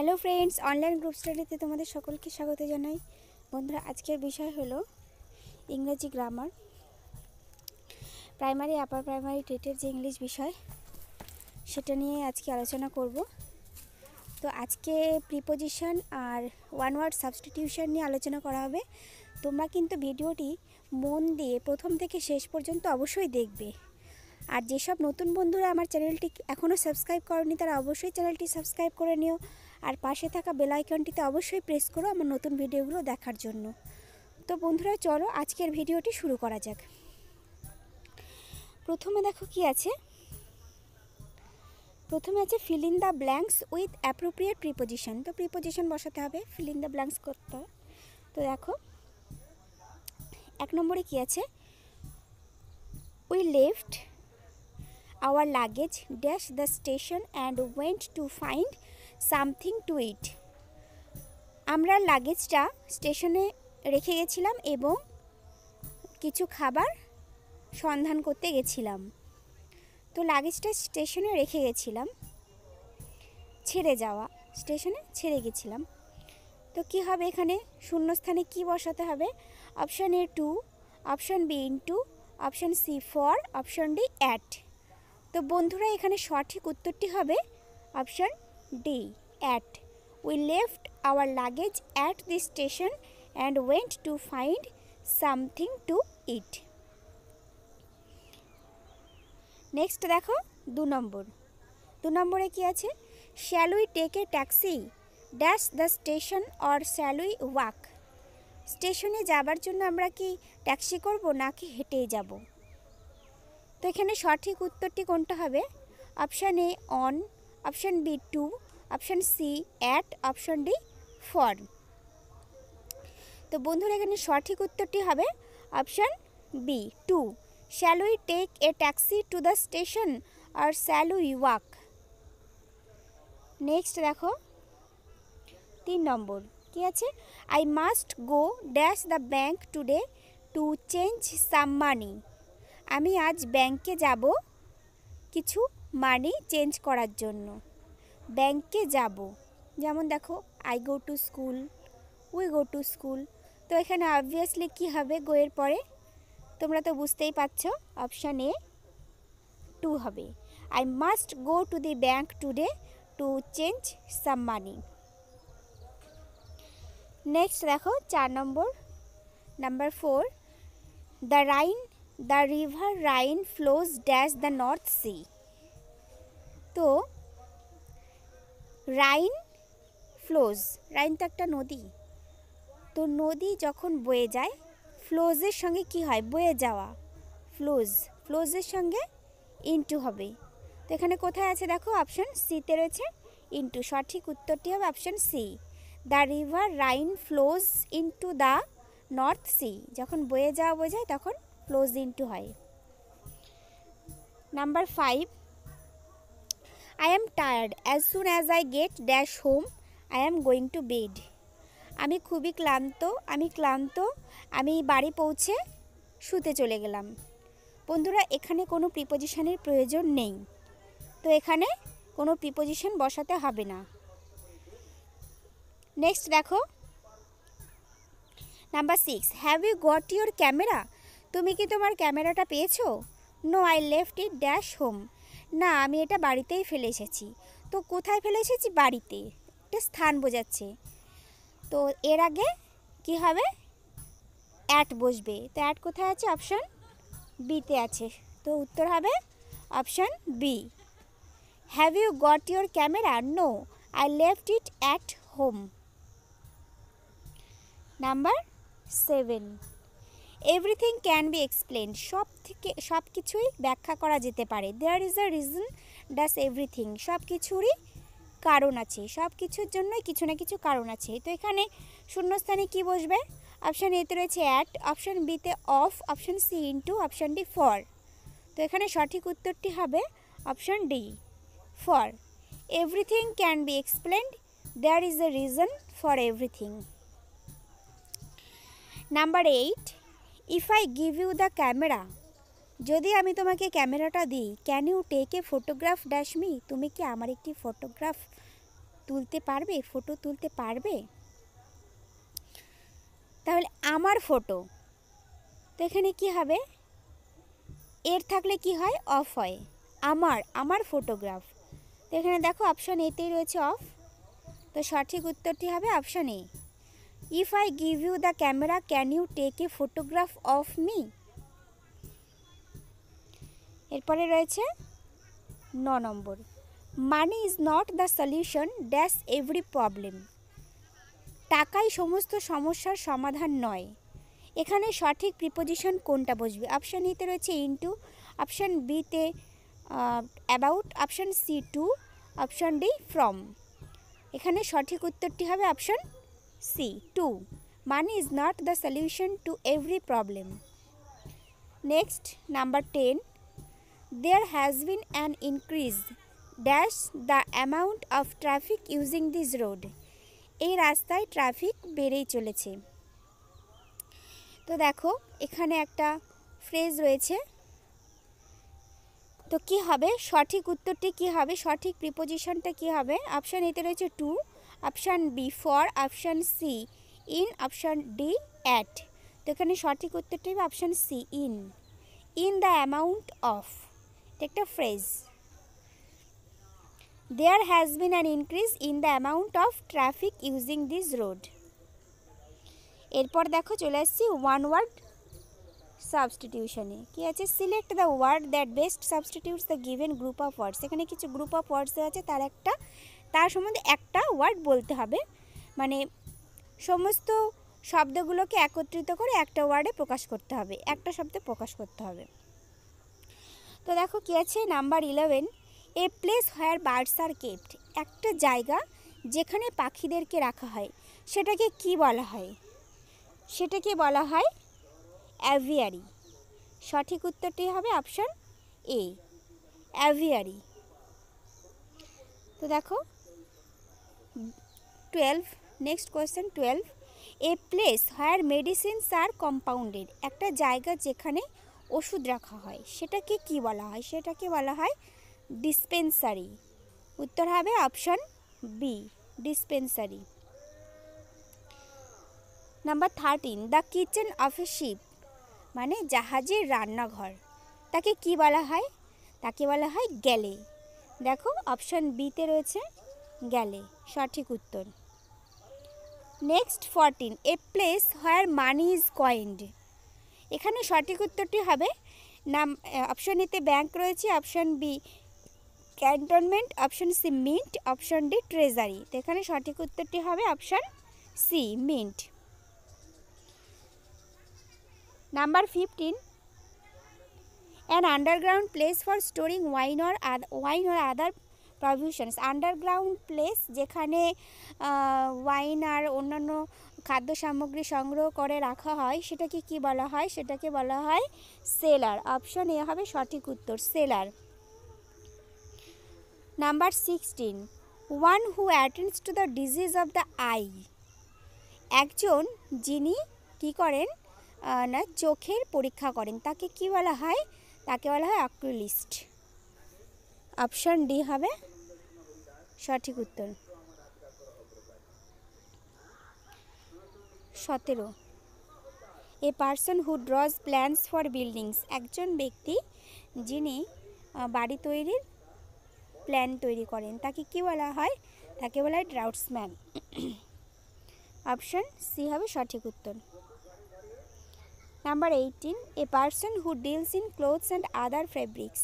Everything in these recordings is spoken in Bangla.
হ্যালো ফ্রেন্ডস অনলাইন গ্রুপ স্টাডিতে তোমাদের সকলকে স্বাগত জানাই বন্ধুরা আজকের বিষয় হলো ইংরেজি গ্রামার প্রাইমারি আপার প্রাইমারি টেটের যে ইংলিশ বিষয় সেটা নিয়ে আজকে আলোচনা করব তো আজকে প্রিপোজিশন আর ওয়ান ওয়ার্ড সাবস্টিটিউশন নিয়ে আলোচনা করা হবে তোমরা কিন্তু ভিডিওটি মন দিয়ে প্রথম থেকে শেষ পর্যন্ত অবশ্যই দেখবে আর যেসব নতুন বন্ধুরা আমার চ্যানেলটি এখনও সাবস্ক্রাইব করনি তারা অবশ্যই চ্যানেলটি সাবস্ক্রাইব করে নিও আর পাশে থাকা বেল আইকনটিতে অবশ্যই প্রেস করো আমার নতুন ভিডিওগুলো দেখার জন্য তো বন্ধুরা চলো আজকের ভিডিওটি শুরু করা যাক প্রথমে দেখো কি আছে প্রথমে আছে fill in the blanks with appropriate preposition তো প্রিপোজিশন বসাতে হবে ফিল ইন দ্য ব্ল্যাঙ্কস করতে হবে তো দেখো এক নম্বরে কি আছে we left our luggage dash the station and went to find something to eat আমরা লাগেজটা স্টেশনে রেখে গেছিলাম এবং কিছু খাবার সন্ধান করতে গেছিলাম তো লাগেজটা স্টেশনে রেখে গেছিলাম ছেড়ে যাওয়া স্টেশনে ছেড়ে গেছিলাম তো কি হবে এখানে শূন্যস্থানে কি বসাতে হবে option A to option B in to option C for option D at তো বন্ধুরা এখানে সঠিক উত্তরটি হবে option D at we left our luggage at the station and went to find something to eat next দেখো দু নম্বর দু নম্বরে কি আছে shall we take a taxi dash the station or shall we walk স্টেশনে যাবার জন্য আমরা কি ট্যাক্সি করব নাকি হেঁটেই যাব তো এখানে সঠিক উত্তরটি কোনটা হবে option A on option B to option C at option D for তো বন্ধুরা এখানে সঠিক উত্তরটি হবে option B to shall we take a taxi to the station or shall we walk next দেখো তিন নম্বর কী আছে I must go dash the bank today to change some money আমি আজ ব্যাংকে যাব কিছু মানি চেঞ্জ করার জন্য ব্যাংকে যাব যেমন দেখো I go to school we go to school তো এখানে অবভিয়াসলি কী হবে গোয়ের পরে তোমরা তো বুঝতেই পারছ অপশান এ টু হবে I must go to the bank today to change some money next দেখো চার নম্বর number four the Rhine the river Rhine flows dash the North Sea তো রাইন ফ্লোজ রাইন তো একটা নদী তো নদী যখন বয়ে যায় ফ্লোজের সঙ্গে কি হয় বয়ে যাওয়া ফ্লোজ ফ্লোজের সঙ্গে ইনটু হবে তো এখানে কোথায় আছে দেখো অপশন সিতে রয়েছে ইনটু সঠিক উত্তরটি হবে option C the river Rhine flows into the North Sea যখন বয়ে যাওয়া বোঝায় তখন ফ্লোজ ইনটু হয় number five I am tired as soon as I get dash home I am going to bed আমি খুবই ক্লান্ত আমি ক্লান্ত আমি বাড়ি পৌঁছে শুতে চলে গেলাম বন্ধুরা এখানে কোনো প্রিপোজিশনের প্রয়োজন নেই তো এখানে কোনো প্রিপোজিশন বসাতে হবে না নেক্সট দেখো number six have you got your camera তুমি কি তোমার ক্যামেরাটা পেয়েছো no I left it dash home না আমি এটা বাড়িতেই ফেলে এসেছি তো কোথায় ফেলে এসেছি বাড়িতে একটা স্থান বোঝাচ্ছে তো এর আগে কি হবে অ্যাট বসবে তো অ্যাট কোথায় আছে অপশন বিতে আছে তো উত্তর হবে option B have you got your camera no I left it at home number seven everything can be explain সব থেকে সব কিছুই ব্যাখ্যা করা যেতে পারে there is a reason does everything সব কিছুরই কারণ আছে সব কিছুর জন্যই কিছু না কিছু কারণ আছে তো এখানে শূন্যস্থানে কি বসবে অপশান এতে রয়েছে অ্যাট অপশান বিতে of option C into option D for তো এখানে সঠিক উত্তরটি হবে option D for everything can be explained there is a reason for everything number eight if I give you the camera যদি আমি তোমাকে ক্যামেরাটা দিই can you take a photograph dash me তুমি কি আমার একটি ফটোগ্রাফ তুলতে পারবে ফটো তুলতে পারবে তাহলে আমার ফটো তো এখানে কী হবে এর থাকলে কি হয় অফ হয় আমার আমার ফটোগ্রাফ তো এখানে দেখো অপশান এতেই রয়েছে অফ তো সঠিক উত্তরটি হবে option A if I give you the camera can you take a photograph of me এরপরে রয়েছে ন নম্বর money is not the solution dash every problem টাকাই সমস্ত সমস্যার সমাধান নয় এখানে সঠিক প্রিপোজিশন কোনটা বসবে অপশান ইতে রয়েছে ইনটু অপশান বিতে about option C to option D from এখানে সঠিক উত্তরটি হবে option See, 2. Money is not the solution to every problem. Next, number 10. There has been an increase dash the amount of traffic using this road এই রাস্তায় ট্রাফিক বেড়েই চলেছে তো দেখো এখানে একটা ফ্রেজ রয়েছে তো কি হবে সঠিক উত্তরটি কি হবে সঠিক প্রিপোজিশনটা কি হবে অপশান এতে রয়েছে to option B for option C in option D at তো এখানে সঠিক উত্তরটি হবে option C in in the amount of এটা একটা phrase there has been an increase in the amount of traffic using this road এরপর দেখো চলে আসছি ওয়ান ওয়ার্ড সাবস্টিটিউশনে কি আছে select the word that best substitutes the given group of words এখানে কিছু গ্রুপ অফ ওয়ার্ডস আছে তার একটা তার সম্বন্ধে একটা ওয়ার্ড বলতে হবে মানে সমস্ত শব্দগুলোকে একত্রিত করে একটা ওয়ার্ডে প্রকাশ করতে হবে একটা শব্দে প্রকাশ করতে হবে তো দেখো কী আছে number eleven a place where birds are kept একটা জায়গা যেখানে পাখিদেরকে রাখা হয় সেটাকে কি বলা হয় সেটাকে বলা হয় অ্যাভিয়ারি সঠিক উত্তরটি হবে অপশান এ অ্যাভিয়ারি তো দেখো twelve next question twelve a place where medicines are compounded একটা জায়গা যেখানে ওষুধ রাখা হয় সেটাকে কি বলা হয় সেটাকে বলা হয় ডিসপেন্সারি উত্তর হবে option B dispensary number thirteen the kitchen of a ship মানে জাহাজের রান্নাঘর তাকে কি বলা হয় তাকে বলা হয় গ্যালে দেখো অপশন বিতে রয়েছে গেলে সঠিক উত্তর next fourteen a place where money is coined এখানে সঠিক উত্তরটি হবে নাম অপশন এতে ব্যাংক রয়েছে option B cantonment option C mint option D treasury তো এখানে সঠিক উত্তরটি হবে option C mint number fifteen an underground place for storing wine or wine or other provisions underground place যেখানে ওয়াইন আর অন্যান্য খাদ্য সামগ্রী সংগ্রহ করে রাখা হয় সেটাকে কি বলা হয় সেটাকে বলা হয় সেলার অপশন এ হবে সঠিক উত্তর cellar number sixteen one who attends to the disease of the eye একজন যিনি কি করেন না চোখের পরীক্ষা করেন তাকে কি বলা হয় তাকে বলা হয় অকুলিস্ট অপশন ডি হবে সঠিক উত্তর সতেরো a person who draws plans for buildings একজন ব্যক্তি যিনি বাড়ি তৈরির প্ল্যান তৈরি করেন তাকে কি বলা হয় তাকে বলা হয় ড্রাউটসম্যান অপশন সি হবে সঠিক উত্তর number eighteen a person who deals in clothes and other fabrics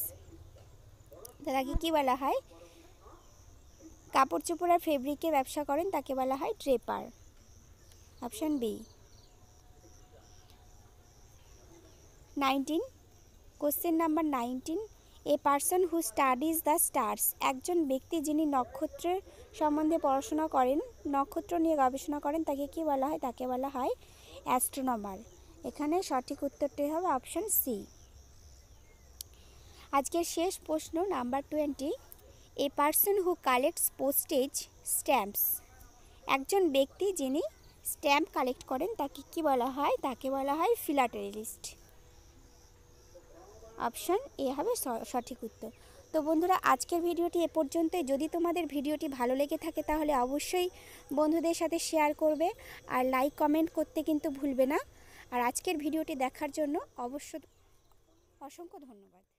তাকে কি বলা হয় কাপড় চোপড় আর ফেব্রিকে ব্যবসা করেন তাকে বলা হয় draper option B nineteen question number nineteen a person who studies the stars একজন ব্যক্তি যিনি নক্ষত্রের সম্বন্ধে পড়াশোনা করেন নক্ষত্র নিয়ে গবেষণা করেন তাকে কি বলা হয় তাকে বলা হয় অ্যাস্ট্রোনমার এখানে সঠিক উত্তরটি হবে অপশন সি আজকের শেষ প্রশ্ন number twenty a person who collects postage stamps একজন ব্যক্তি যিনি স্ট্যাম্প কালেক্ট করেন তাকে কি বলা হয় তাকে বলা হয় ফিলাটেলিস্ট অপশন এ হবে সঠিক উত্তর তো বন্ধুরা আজকের ভিডিওটি এ পর্যন্তই যদি তোমাদের ভিডিওটি ভালো লেগে থাকে তাহলে অবশ্যই বন্ধুদের সাথে শেয়ার করবে আর লাইক কমেন্ট করতে কিন্তু ভুলবে না আর আজকের ভিডিওটি দেখার জন্য অবশ্য অসংখ্য ধন্যবাদ